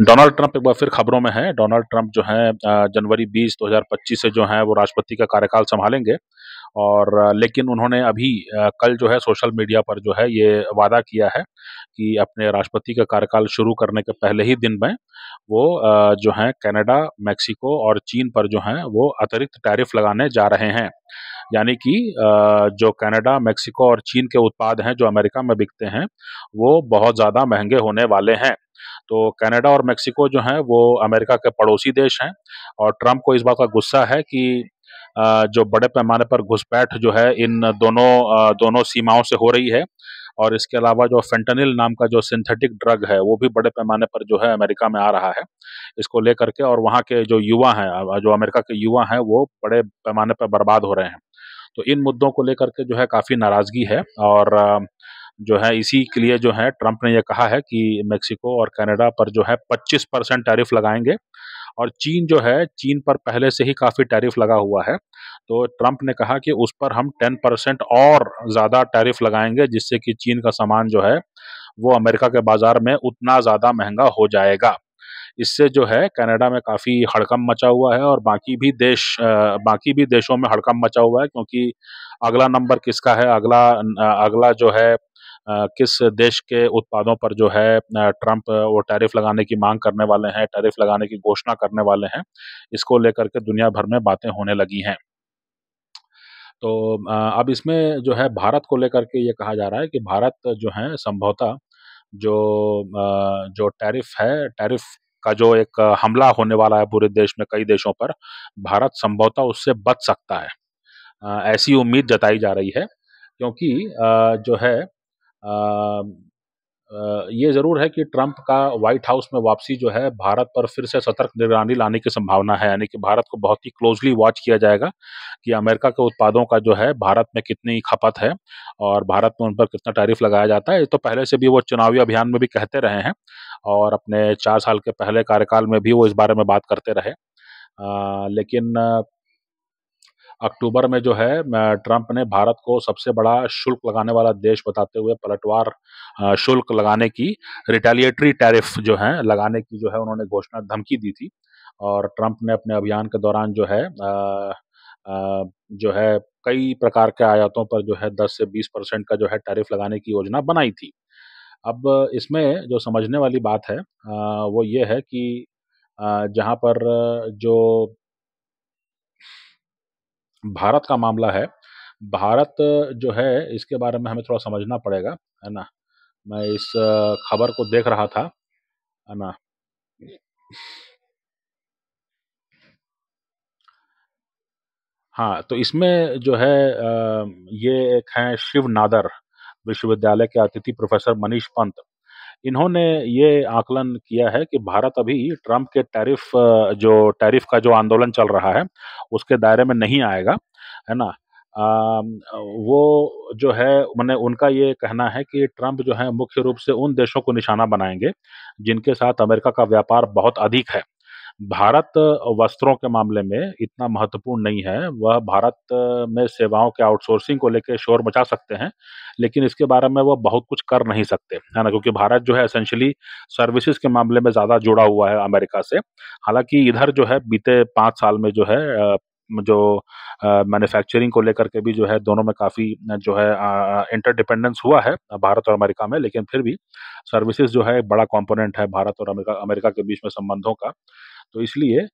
Donald Trump एक बार फिर खबरों में है डोनाल्ड ट्रंप जो है जनवरी 20 2025 से जो है वो राष्ट्रपति का कार्यकाल संभालेंगे और लेकिन उन्होंने अभी कल जो है सोशल मीडिया पर जो है ये वादा किया है कि अपने राष्ट्रपति का कार्यकाल शुरू करने के पहले ही दिन में वो जो है कनाडा मैक्सिको और चीन पर जो है वो अतिरिक्त टैरिफ लगाने जा रहे हैं यानी कि जो कनाडा मेक्सिको और चीन के उत्पाद हैं जो अमेरिका में बिकते हैं वो बहुत ज़्यादा महंगे होने वाले हैं तो कनाडा और मेक्सिको जो हैं वो अमेरिका के पड़ोसी देश हैं और ट्रंप को इस बात का गुस्सा है कि जो बड़े पैमाने पर घुसपैठ जो है इन दोनों दोनों सीमाओं से हो रही है और इसके अलावा जो फेंटनिल नाम का जो सिंथेटिक ड्रग है वो भी बड़े पैमाने पर जो है अमेरिका में आ रहा है इसको लेकर के और वहाँ के जो युवा हैं जो अमेरिका के युवा हैं वो बड़े पैमाने पर बर्बाद हो रहे हैं तो इन मुद्दों को लेकर के जो है काफ़ी नाराज़गी है और जो है इसी के लिए जो है ट्रंप ने यह कहा है कि मेक्सिको और कनाडा पर जो है 25 परसेंट टैरिफ लगाएंगे और चीन जो है चीन पर पहले से ही काफ़ी टैरिफ लगा हुआ है तो ट्रंप ने कहा कि उस पर हम 10 परसेंट और ज़्यादा टैरिफ लगाएंगे जिससे कि चीन का सामान जो है वो अमेरिका के बाज़ार में उतना ज़्यादा महंगा हो जाएगा इससे जो है कनाडा में काफ़ी हड़कम मचा हुआ है और बाकी भी देश बाकी भी देशों में हड़कम मचा हुआ है क्योंकि अगला नंबर किसका है अगला अगला जो है किस देश के उत्पादों पर जो है ट्रंप वो टैरिफ लगाने की मांग करने वाले हैं टैरिफ लगाने की घोषणा करने वाले हैं इसको लेकर के दुनिया भर में बातें होने लगी हैं तो अब इसमें जो है भारत को लेकर के ये कहा जा रहा है कि भारत जो है संभवतः जो जो टैरिफ है टैरिफ का जो एक हमला होने वाला है पूरे देश में कई देशों पर भारत संभवतः उससे बच सकता है ऐसी उम्मीद जताई जा रही है क्योंकि जो है ये जरूर है कि ट्रंप का व्हाइट हाउस में वापसी जो है भारत पर फिर से सतर्क निगरानी लाने की संभावना है यानी कि भारत को बहुत ही क्लोजली वॉच किया जाएगा कि अमेरिका के उत्पादों का जो है भारत में कितनी खपत है और भारत में उन पर कितना टैरिफ लगाया जाता है ये तो पहले से भी वो चुनावी अभियान में भी कहते रहे हैं और अपने चार साल के पहले कार्यकाल में भी वो इस बारे में बात करते रहे आ, लेकिन अक्टूबर में जो है ट्रंप ने भारत को सबसे बड़ा शुल्क लगाने वाला देश बताते हुए पलटवार शुल्क लगाने की रिटेलिएटरी टैरिफ जो है लगाने की जो है उन्होंने घोषणा धमकी दी थी और ट्रंप ने अपने अभियान के दौरान जो है आ, आ, जो है कई प्रकार के आयातों पर जो है 10 से 20 परसेंट का जो है टैरिफ लगाने की योजना बनाई थी अब इसमें जो समझने वाली बात है वो ये है कि जहाँ पर जो भारत का मामला है भारत जो है इसके बारे में हमें थोड़ा समझना पड़ेगा है ना मैं इस खबर को देख रहा था है ना हाँ तो इसमें जो है ये एक हैं शिव नादर विश्वविद्यालय के अतिथि प्रोफेसर मनीष पंत इन्होंने ये आकलन किया है कि भारत अभी ट्रंप के टैरिफ जो टैरिफ का जो आंदोलन चल रहा है उसके दायरे में नहीं आएगा है ना आ, वो जो है मैंने उनका ये कहना है कि ट्रंप जो है मुख्य रूप से उन देशों को निशाना बनाएंगे जिनके साथ अमेरिका का व्यापार बहुत अधिक है भारत वस्त्रों के मामले में इतना महत्वपूर्ण नहीं है वह भारत में सेवाओं के आउटसोर्सिंग को लेकर शोर मचा सकते हैं लेकिन इसके बारे में वह बहुत कुछ कर नहीं सकते है ना क्योंकि भारत जो है एसेंशली सर्विसेज के मामले में ज़्यादा जुड़ा हुआ है अमेरिका से हालांकि इधर जो है बीते पाँच साल में जो है जो मैन्युफैक्चरिंग को लेकर के भी जो है दोनों में काफ़ी जो है इंटरडिपेंडेंस हुआ है भारत और अमेरिका में लेकिन फिर भी सर्विसेज जो है बड़ा कंपोनेंट है भारत और अमेरिका अमेरिका के बीच में संबंधों का तो इसलिए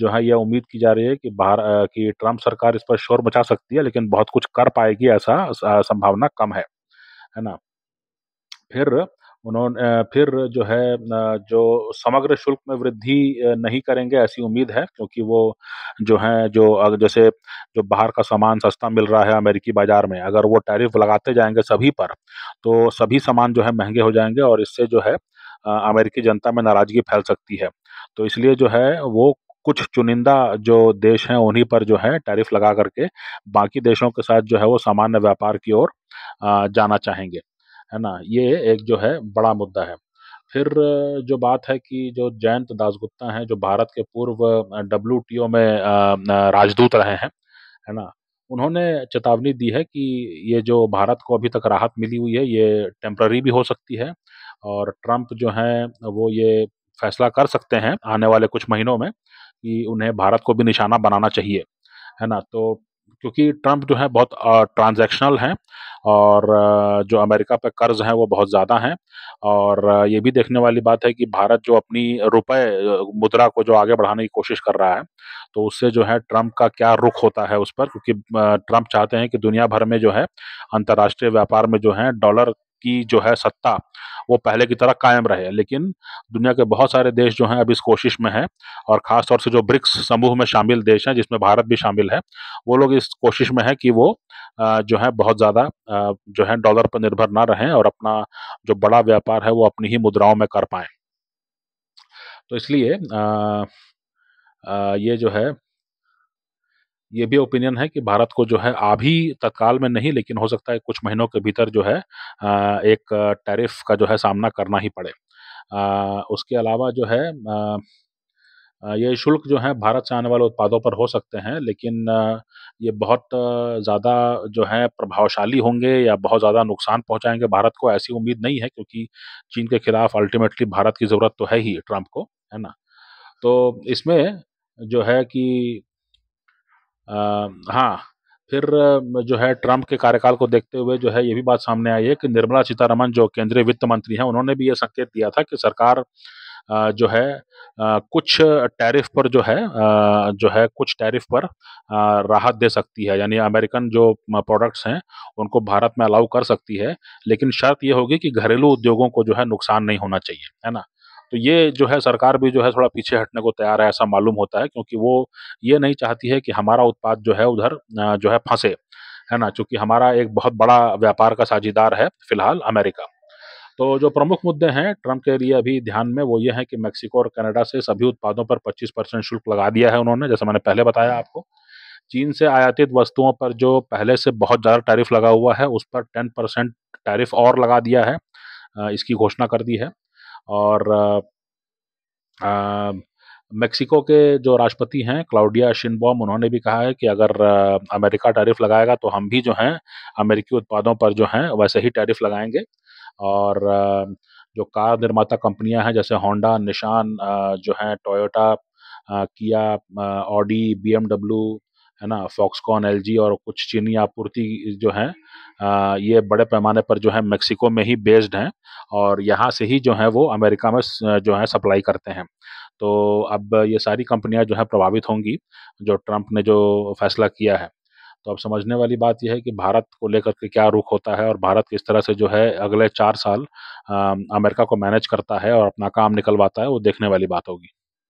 जो है यह उम्मीद की जा रही है कि बाहर कि ट्रंप सरकार इस पर शोर मचा सकती है लेकिन बहुत कुछ कर पाएगी ऐसा संभावना कम है है ना फिर उन्होंने फिर जो है जो समग्र शुल्क में वृद्धि नहीं करेंगे ऐसी उम्मीद है क्योंकि वो जो है जो जैसे जो बाहर का सामान सस्ता मिल रहा है अमेरिकी बाजार में अगर वो टैरिफ लगाते जाएंगे सभी पर तो सभी सामान जो है महंगे हो जाएंगे और इससे जो है अमेरिकी जनता में नाराजगी फैल सकती है तो इसलिए जो है वो कुछ चुनिंदा जो देश हैं उन्हीं पर जो है टैरिफ लगा करके बाकी देशों के साथ जो है वो सामान्य व्यापार की ओर जाना चाहेंगे है ना ये एक जो है बड़ा मुद्दा है फिर जो बात है कि जो जयंत दासगुप्ता हैं जो भारत के पूर्व डब्ल्यू में राजदूत रहे हैं है ना उन्होंने चेतावनी दी है कि ये जो भारत को अभी तक राहत मिली हुई है ये टेम्प्ररी भी हो सकती है और ट्रंप जो हैं वो ये फैसला कर सकते हैं आने वाले कुछ महीनों में कि उन्हें भारत को भी निशाना बनाना चाहिए है ना तो क्योंकि ट्रंप जो है बहुत ट्रांजैक्शनल हैं और जो अमेरिका पर कर्ज हैं वो बहुत ज़्यादा हैं और ये भी देखने वाली बात है कि भारत जो अपनी रुपए मुद्रा को जो आगे बढ़ाने की कोशिश कर रहा है तो उससे जो है ट्रंप का क्या रुख होता है उस पर क्योंकि ट्रंप चाहते हैं कि दुनिया भर में जो है अंतर्राष्ट्रीय व्यापार में जो है डॉलर की जो है सत्ता वो पहले की तरह कायम रहे लेकिन दुनिया के बहुत सारे देश जो हैं अब इस कोशिश में हैं और ख़ासतौर से जो ब्रिक्स समूह में शामिल देश हैं जिसमें भारत भी शामिल है वो लोग इस कोशिश में हैं कि वो जो है बहुत ज़्यादा जो है डॉलर पर निर्भर ना रहें और अपना जो बड़ा व्यापार है वो अपनी ही मुद्राओं में कर पाएँ तो इसलिए ये जो है ये भी ओपिनियन है कि भारत को जो है अभी तत्काल में नहीं लेकिन हो सकता है कुछ महीनों के भीतर जो है एक टैरिफ का जो है सामना करना ही पड़े उसके अलावा जो है ये शुल्क जो है भारत से आने वाले उत्पादों पर हो सकते हैं लेकिन ये बहुत ज़्यादा जो है प्रभावशाली होंगे या बहुत ज़्यादा नुकसान पहुंचाएंगे भारत को ऐसी उम्मीद नहीं है क्योंकि चीन के खिलाफ अल्टीमेटली भारत की ज़रूरत तो है ही ट्रंप को है ना तो इसमें जो है कि हाँ फिर जो है ट्रंप के कार्यकाल को देखते हुए जो है ये भी बात सामने आई है कि निर्मला सीतारमन जो केंद्रीय वित्त मंत्री हैं उन्होंने भी ये संकेत दिया था कि सरकार जो है कुछ टैरिफ पर जो है जो है कुछ टैरिफ पर राहत दे सकती है यानी अमेरिकन जो प्रोडक्ट्स हैं उनको भारत में अलाउ कर सकती है लेकिन शर्त ये होगी कि घरेलू उद्योगों को जो है नुकसान नहीं होना चाहिए है ना तो ये जो है सरकार भी जो है थोड़ा पीछे हटने को तैयार है ऐसा मालूम होता है क्योंकि वो ये नहीं चाहती है कि हमारा उत्पाद जो है उधर जो है फंसे है ना चूंकि हमारा एक बहुत बड़ा व्यापार का साझेदार है फिलहाल अमेरिका तो जो प्रमुख मुद्दे हैं ट्रंप के लिए अभी ध्यान में वो ये है कि मेक्सिको और कनाडा से सभी उत्पादों पर 25 परसेंट शुल्क लगा दिया है उन्होंने जैसे मैंने पहले बताया आपको चीन से आयातित वस्तुओं पर जो पहले से बहुत ज़्यादा टैरिफ लगा हुआ है उस पर टेन परसेंट टैरिफ और लगा दिया है इसकी घोषणा कर दी है और मेक्सिको के जो राष्ट्रपति हैं क्लाउडिया शिनबॉम उन्होंने भी कहा है कि अगर अमेरिका टैरिफ लगाएगा तो हम भी जो हैं अमेरिकी उत्पादों पर जो हैं वैसे ही टैरिफ लगाएंगे और जो कार निर्माता कंपनियां हैं जैसे होंडा निशान जो हैं टोयोटा किया ऑडी बीएमडब्ल्यू है ना फॉक्सकॉन एलजी और कुछ चीनी आपूर्ति जो है आ, ये बड़े पैमाने पर जो है मेक्सिको में ही बेस्ड हैं और यहाँ से ही जो है वो अमेरिका में जो है सप्लाई करते हैं तो अब ये सारी कंपनियां जो है प्रभावित होंगी जो ट्रंप ने जो फैसला किया है तो अब समझने वाली बात यह है कि भारत को लेकर के क्या रुख होता है और भारत किस तरह से जो है अगले चार साल आ, अमेरिका को मैनेज करता है और अपना काम निकलवाता है वो देखने वाली बात होगी